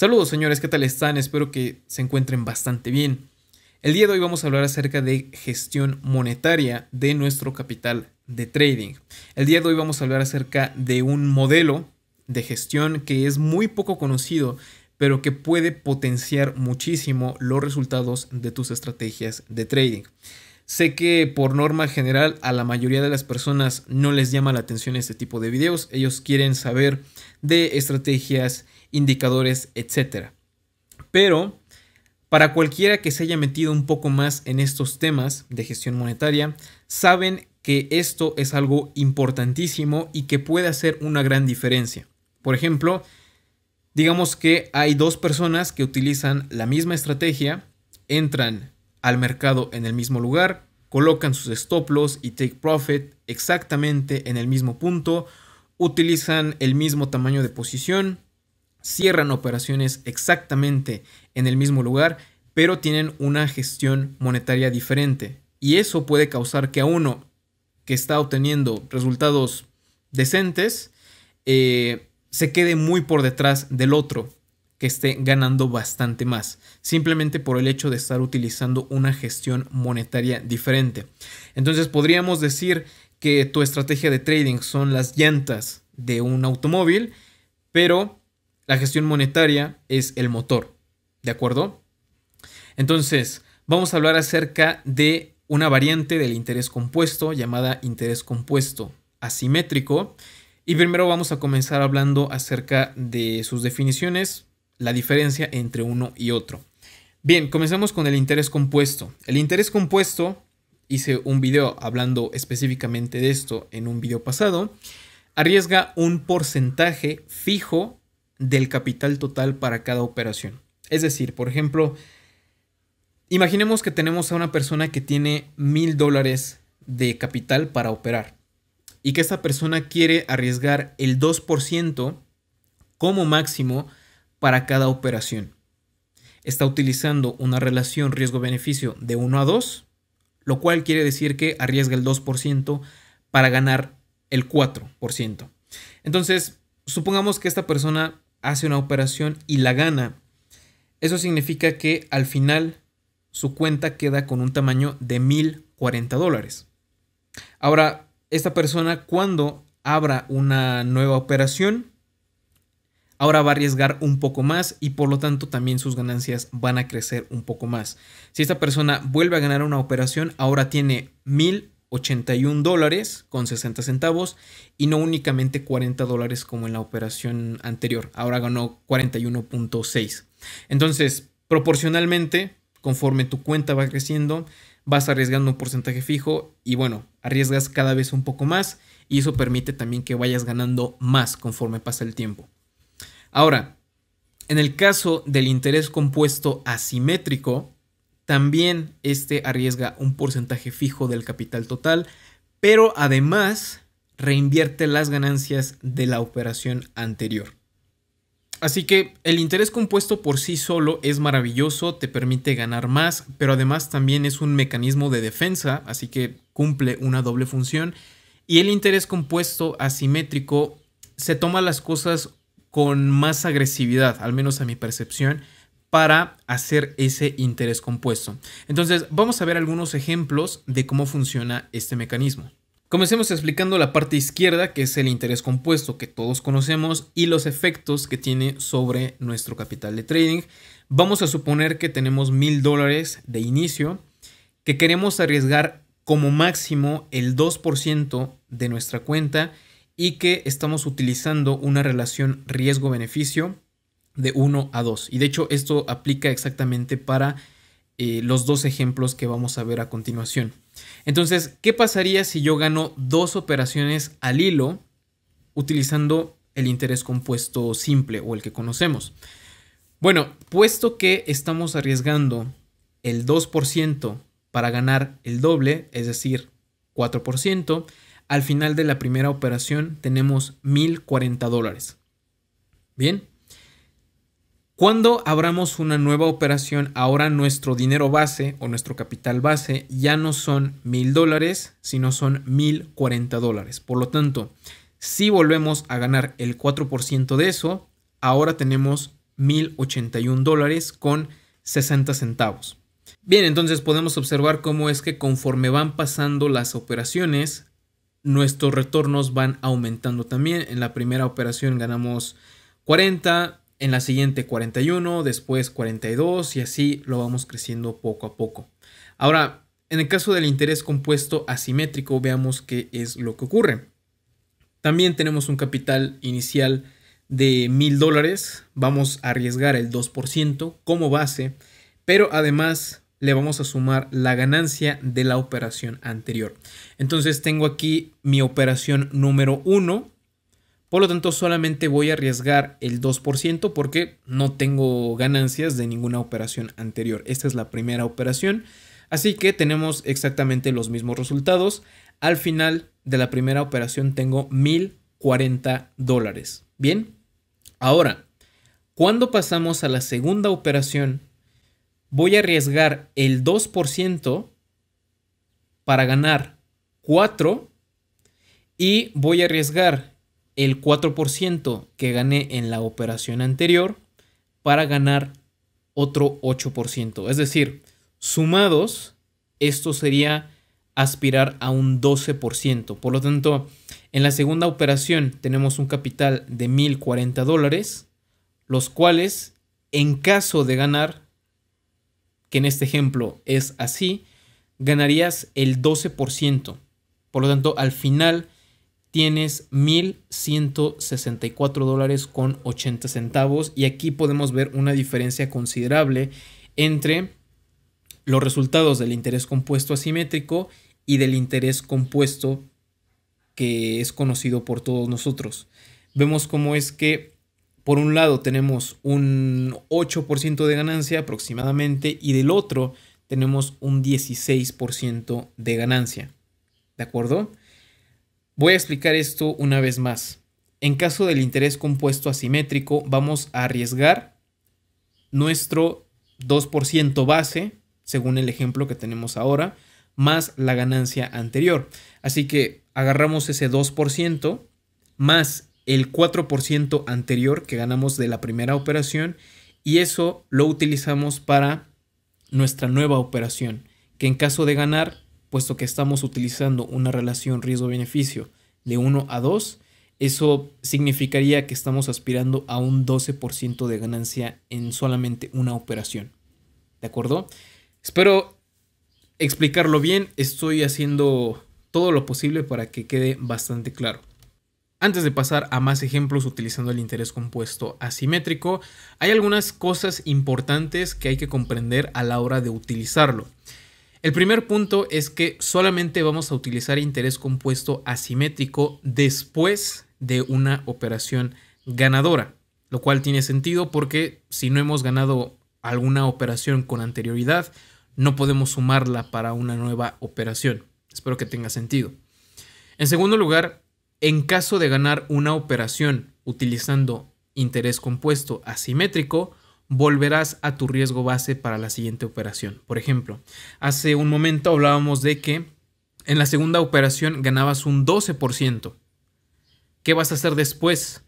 Saludos señores, ¿qué tal están? Espero que se encuentren bastante bien. El día de hoy vamos a hablar acerca de gestión monetaria de nuestro capital de trading. El día de hoy vamos a hablar acerca de un modelo de gestión que es muy poco conocido, pero que puede potenciar muchísimo los resultados de tus estrategias de trading. Sé que por norma general a la mayoría de las personas no les llama la atención este tipo de videos. Ellos quieren saber de estrategias, indicadores, etc. Pero para cualquiera que se haya metido un poco más en estos temas de gestión monetaria, saben que esto es algo importantísimo y que puede hacer una gran diferencia. Por ejemplo, digamos que hay dos personas que utilizan la misma estrategia, entran al mercado en el mismo lugar, colocan sus stop loss y take profit exactamente en el mismo punto, utilizan el mismo tamaño de posición, cierran operaciones exactamente en el mismo lugar, pero tienen una gestión monetaria diferente. Y eso puede causar que a uno que está obteniendo resultados decentes eh, se quede muy por detrás del otro que esté ganando bastante más, simplemente por el hecho de estar utilizando una gestión monetaria diferente. Entonces podríamos decir que tu estrategia de trading son las llantas de un automóvil, pero la gestión monetaria es el motor, ¿de acuerdo? Entonces, vamos a hablar acerca de una variante del interés compuesto llamada interés compuesto asimétrico. Y primero vamos a comenzar hablando acerca de sus definiciones, la diferencia entre uno y otro. Bien, comenzamos con el interés compuesto. El interés compuesto, hice un video hablando específicamente de esto en un video pasado, arriesga un porcentaje fijo del capital total para cada operación. Es decir, por ejemplo, imaginemos que tenemos a una persona que tiene mil dólares de capital para operar y que esta persona quiere arriesgar el 2% como máximo para cada operación. Está utilizando una relación riesgo-beneficio de 1 a 2, lo cual quiere decir que arriesga el 2% para ganar el 4%. Entonces, supongamos que esta persona hace una operación y la gana. Eso significa que al final su cuenta queda con un tamaño de 1040 dólares. Ahora, esta persona cuando abra una nueva operación, ahora va a arriesgar un poco más y por lo tanto también sus ganancias van a crecer un poco más. Si esta persona vuelve a ganar una operación, ahora tiene 1.081 dólares con 60 centavos y no únicamente 40 dólares como en la operación anterior, ahora ganó 41.6. Entonces, proporcionalmente, conforme tu cuenta va creciendo, vas arriesgando un porcentaje fijo y bueno, arriesgas cada vez un poco más y eso permite también que vayas ganando más conforme pasa el tiempo. Ahora, en el caso del interés compuesto asimétrico, también este arriesga un porcentaje fijo del capital total, pero además reinvierte las ganancias de la operación anterior. Así que el interés compuesto por sí solo es maravilloso, te permite ganar más, pero además también es un mecanismo de defensa, así que cumple una doble función. Y el interés compuesto asimétrico se toma las cosas con más agresividad, al menos a mi percepción, para hacer ese interés compuesto. Entonces, vamos a ver algunos ejemplos de cómo funciona este mecanismo. Comencemos explicando la parte izquierda, que es el interés compuesto que todos conocemos y los efectos que tiene sobre nuestro capital de trading. Vamos a suponer que tenemos mil dólares de inicio, que queremos arriesgar como máximo el 2% de nuestra cuenta y que estamos utilizando una relación riesgo-beneficio de 1 a 2. Y de hecho esto aplica exactamente para eh, los dos ejemplos que vamos a ver a continuación. Entonces, ¿qué pasaría si yo gano dos operaciones al hilo utilizando el interés compuesto simple o el que conocemos? Bueno, puesto que estamos arriesgando el 2% para ganar el doble, es decir, 4%, al final de la primera operación tenemos 1040 dólares. Bien. Cuando abramos una nueva operación, ahora nuestro dinero base o nuestro capital base ya no son 1000 dólares, sino son 1040 dólares. Por lo tanto, si volvemos a ganar el 4% de eso, ahora tenemos 1081 dólares con 60 centavos. Bien, entonces podemos observar cómo es que conforme van pasando las operaciones, nuestros retornos van aumentando también. En la primera operación ganamos 40, en la siguiente 41, después 42 y así lo vamos creciendo poco a poco. Ahora, en el caso del interés compuesto asimétrico, veamos qué es lo que ocurre. También tenemos un capital inicial de mil dólares, vamos a arriesgar el 2% como base, pero además le vamos a sumar la ganancia de la operación anterior. Entonces tengo aquí mi operación número 1. Por lo tanto, solamente voy a arriesgar el 2% porque no tengo ganancias de ninguna operación anterior. Esta es la primera operación. Así que tenemos exactamente los mismos resultados. Al final de la primera operación tengo 1040 dólares. Bien, ahora, cuando pasamos a la segunda operación, voy a arriesgar el 2% para ganar 4 y voy a arriesgar el 4% que gané en la operación anterior para ganar otro 8%. Es decir, sumados, esto sería aspirar a un 12%. Por lo tanto, en la segunda operación tenemos un capital de 1.040 dólares, los cuales, en caso de ganar, que en este ejemplo es así, ganarías el 12%. Por lo tanto, al final tienes 1.164 dólares con 80 centavos y aquí podemos ver una diferencia considerable entre los resultados del interés compuesto asimétrico y del interés compuesto que es conocido por todos nosotros. Vemos cómo es que por un lado tenemos un 8% de ganancia aproximadamente y del otro tenemos un 16% de ganancia. ¿De acuerdo? Voy a explicar esto una vez más. En caso del interés compuesto asimétrico, vamos a arriesgar nuestro 2% base, según el ejemplo que tenemos ahora, más la ganancia anterior. Así que agarramos ese 2% más el 4% anterior que ganamos de la primera operación y eso lo utilizamos para nuestra nueva operación, que en caso de ganar, puesto que estamos utilizando una relación riesgo-beneficio de 1 a 2, eso significaría que estamos aspirando a un 12% de ganancia en solamente una operación. ¿De acuerdo? Espero explicarlo bien, estoy haciendo todo lo posible para que quede bastante claro. Antes de pasar a más ejemplos utilizando el interés compuesto asimétrico, hay algunas cosas importantes que hay que comprender a la hora de utilizarlo. El primer punto es que solamente vamos a utilizar interés compuesto asimétrico después de una operación ganadora, lo cual tiene sentido porque si no hemos ganado alguna operación con anterioridad, no podemos sumarla para una nueva operación. Espero que tenga sentido. En segundo lugar, en caso de ganar una operación utilizando interés compuesto asimétrico, volverás a tu riesgo base para la siguiente operación. Por ejemplo, hace un momento hablábamos de que en la segunda operación ganabas un 12%. ¿Qué vas a hacer después?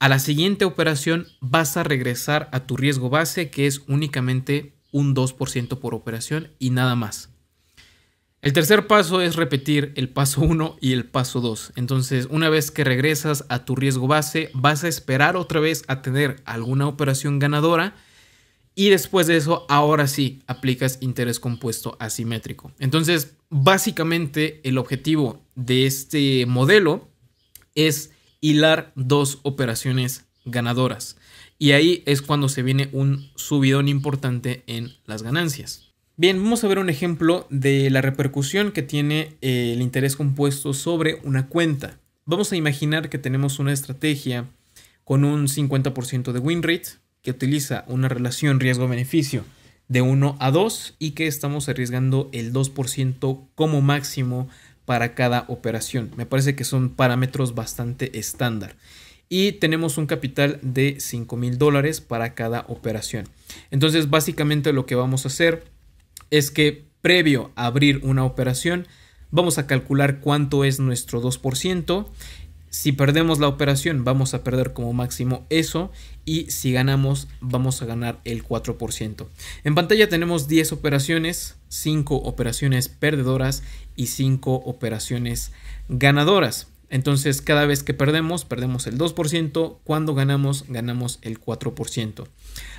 A la siguiente operación vas a regresar a tu riesgo base que es únicamente un 2% por operación y nada más. El tercer paso es repetir el paso 1 y el paso 2. Entonces, una vez que regresas a tu riesgo base, vas a esperar otra vez a tener alguna operación ganadora y después de eso, ahora sí, aplicas interés compuesto asimétrico. Entonces, básicamente el objetivo de este modelo es hilar dos operaciones ganadoras. Y ahí es cuando se viene un subidón importante en las ganancias. Bien, vamos a ver un ejemplo de la repercusión que tiene eh, el interés compuesto sobre una cuenta. Vamos a imaginar que tenemos una estrategia con un 50% de win rate que utiliza una relación riesgo-beneficio de 1 a 2 y que estamos arriesgando el 2% como máximo para cada operación. Me parece que son parámetros bastante estándar. Y tenemos un capital de 5 mil dólares para cada operación. Entonces, básicamente lo que vamos a hacer es que previo a abrir una operación, vamos a calcular cuánto es nuestro 2%. Si perdemos la operación, vamos a perder como máximo eso y si ganamos, vamos a ganar el 4%. En pantalla tenemos 10 operaciones, 5 operaciones perdedoras y 5 operaciones ganadoras. Entonces, cada vez que perdemos, perdemos el 2%, cuando ganamos, ganamos el 4%.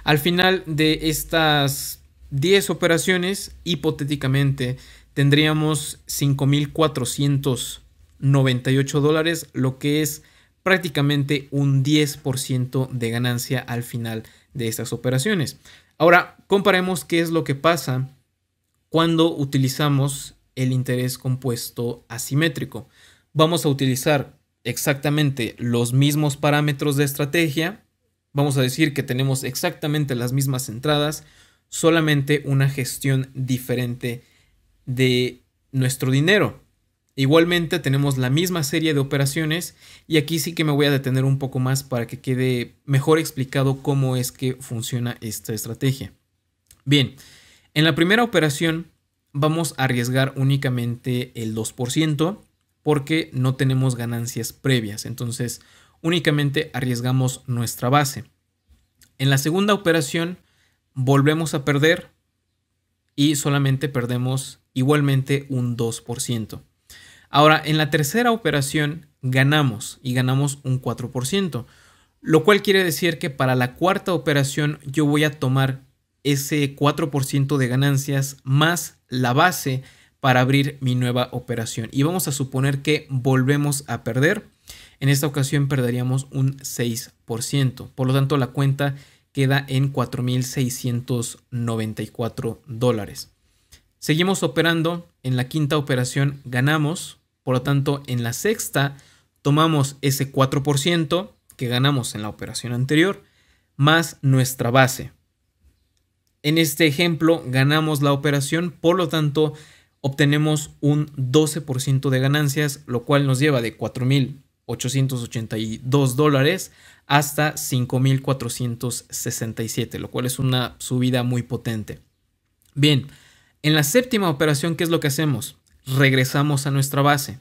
Al final de estas 10 operaciones, hipotéticamente tendríamos 5.498 dólares, lo que es prácticamente un 10% de ganancia al final de estas operaciones. Ahora, comparemos qué es lo que pasa cuando utilizamos el interés compuesto asimétrico. Vamos a utilizar exactamente los mismos parámetros de estrategia. Vamos a decir que tenemos exactamente las mismas entradas, solamente una gestión diferente de nuestro dinero. Igualmente tenemos la misma serie de operaciones y aquí sí que me voy a detener un poco más para que quede mejor explicado cómo es que funciona esta estrategia. Bien, en la primera operación vamos a arriesgar únicamente el 2% porque no tenemos ganancias previas, entonces únicamente arriesgamos nuestra base. En la segunda operación volvemos a perder y solamente perdemos igualmente un 2%. Ahora, en la tercera operación ganamos y ganamos un 4%, lo cual quiere decir que para la cuarta operación yo voy a tomar ese 4% de ganancias más la base para abrir mi nueva operación. Y vamos a suponer que volvemos a perder. En esta ocasión perderíamos un 6%. Por lo tanto, la cuenta queda en 4.694 dólares. Seguimos operando, en la quinta operación ganamos, por lo tanto en la sexta tomamos ese 4% que ganamos en la operación anterior más nuestra base. En este ejemplo ganamos la operación, por lo tanto obtenemos un 12% de ganancias, lo cual nos lleva de 4.882 dólares hasta 5.467, lo cual es una subida muy potente. Bien, en la séptima operación, ¿qué es lo que hacemos? Regresamos a nuestra base.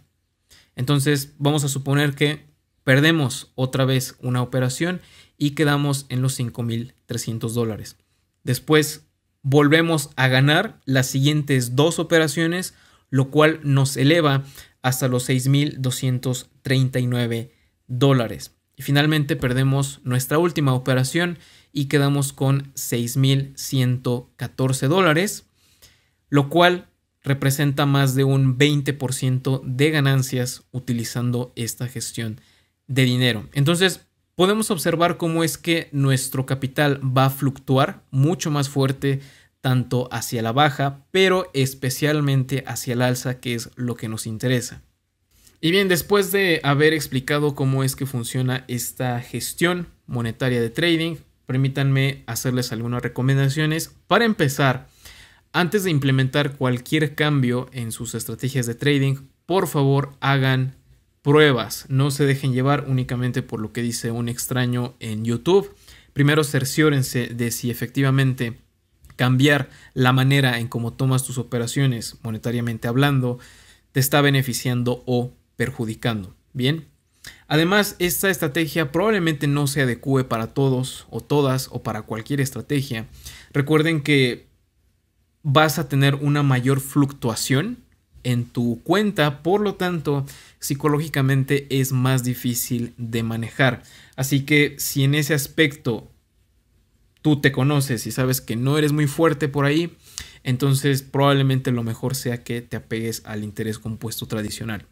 Entonces, vamos a suponer que perdemos otra vez una operación y quedamos en los 5.300 dólares. Después, volvemos a ganar las siguientes dos operaciones, lo cual nos eleva hasta los 6.239 dólares. Y finalmente perdemos nuestra última operación y quedamos con 6.114 dólares, lo cual representa más de un 20% de ganancias utilizando esta gestión de dinero. Entonces, podemos observar cómo es que nuestro capital va a fluctuar mucho más fuerte tanto hacia la baja, pero especialmente hacia el alza, que es lo que nos interesa. Y bien, después de haber explicado cómo es que funciona esta gestión monetaria de trading, permítanme hacerles algunas recomendaciones. Para empezar, antes de implementar cualquier cambio en sus estrategias de trading, por favor hagan pruebas. No se dejen llevar únicamente por lo que dice un extraño en YouTube. Primero cerciórense de si efectivamente cambiar la manera en cómo tomas tus operaciones monetariamente hablando te está beneficiando o perjudicando. Bien. Además, esta estrategia probablemente no se adecue para todos o todas o para cualquier estrategia. Recuerden que vas a tener una mayor fluctuación en tu cuenta, por lo tanto, psicológicamente es más difícil de manejar. Así que si en ese aspecto tú te conoces y sabes que no eres muy fuerte por ahí, entonces probablemente lo mejor sea que te apegues al interés compuesto tradicional.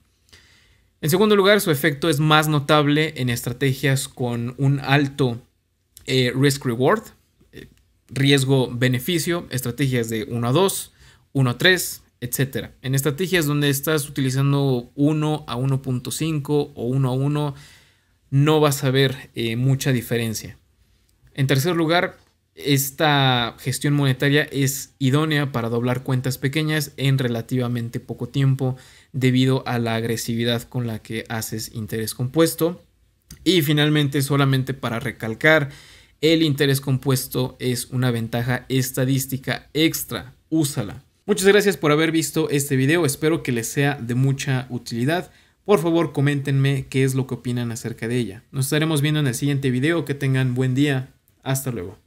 En segundo lugar, su efecto es más notable en estrategias con un alto eh, risk-reward, eh, riesgo-beneficio, estrategias de 1 a 2, 1 a 3, etc. En estrategias donde estás utilizando 1 a 1.5 o 1 a 1, no vas a ver eh, mucha diferencia. En tercer lugar, esta gestión monetaria es idónea para doblar cuentas pequeñas en relativamente poco tiempo debido a la agresividad con la que haces interés compuesto. Y finalmente, solamente para recalcar, el interés compuesto es una ventaja estadística extra. Úsala. Muchas gracias por haber visto este video, espero que les sea de mucha utilidad. Por favor, coméntenme qué es lo que opinan acerca de ella. Nos estaremos viendo en el siguiente video, que tengan buen día. Hasta luego.